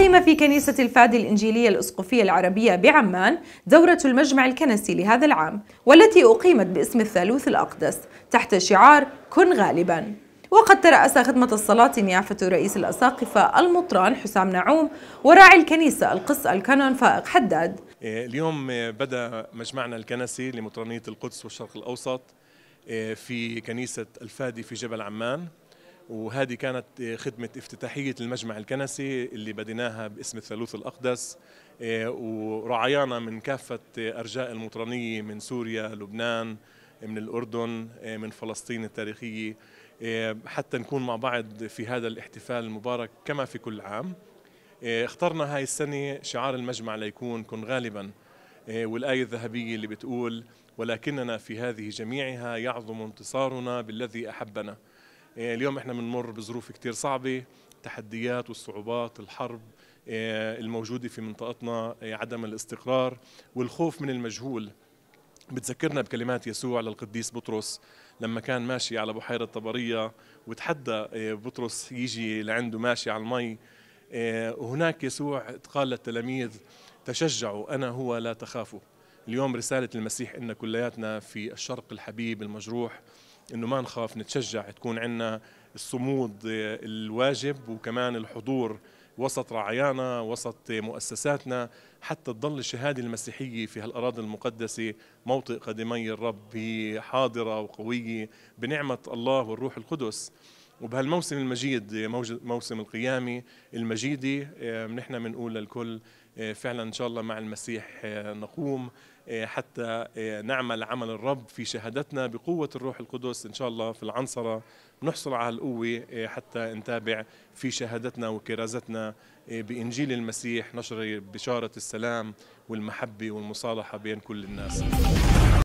أقيم في كنيسة الفادي الإنجيلية الأسقفية العربية بعمان دورة المجمع الكنسي لهذا العام والتي أقيمت باسم الثالوث الأقدس تحت شعار كن غالباً وقد ترأس خدمة الصلاة نيافة رئيس الأساقفة المطران حسام نعوم وراعي الكنيسة القس الكانون فائق حداد إيه، اليوم إيه، بدأ مجمعنا الكنسي لمطرانية القدس والشرق الأوسط إيه، في كنيسة الفادي في جبل عمان وهذه كانت خدمة افتتاحية المجمع الكنسي اللي بديناها باسم الثالوث الأقدس آه، ورعايانا من كافة أرجاء المطرانية من سوريا لبنان من الأردن آه، من فلسطين التاريخية آه، حتى نكون مع بعض في هذا الاحتفال المبارك كما في كل عام اخترنا هاي السنة شعار المجمع ليكون كن غالبا والآية الذهبية اللي بتقول ولكننا في هذه جميعها يعظم انتصارنا بالذي أحبنا إيه، اليوم احنا بنمر بظروف كثير صعبه تحديات والصعوبات الحرب إيه، الموجوده في منطقتنا إيه، عدم الاستقرار والخوف من المجهول بتذكرنا بكلمات يسوع للقديس بطرس لما كان ماشي على بحيرة طبرية وتحدى بطرس يجي لعنده ماشي على المي وهناك يسوع قال للتلاميذ تشجعوا أنا هو لا تخافوا اليوم رسالة المسيح إن كلياتنا في الشرق الحبيب المجروح انه ما نخاف نتشجع تكون عندنا الصمود الواجب وكمان الحضور وسط رعايانا وسط مؤسساتنا حتى تضل الشهادة المسيحية في هالأراضي المقدسة موطئ قدمي الرب هي حاضرة وقوية بنعمة الله والروح القدس وبهالموسم المجيد موسم القيامة المجيدة آه، نحن بنقول للكل آه، فعلا إن شاء الله مع المسيح آه، نقوم آه، حتى نعمل عمل الرب في شهادتنا بقوة الروح القدس إن شاء الله في العنصرة نحصل على القوة حتى نتابع في شهادتنا وكرازتنا بإنجيل المسيح نشر بشارة السلام والمحبة والمصالحة بين كل الناس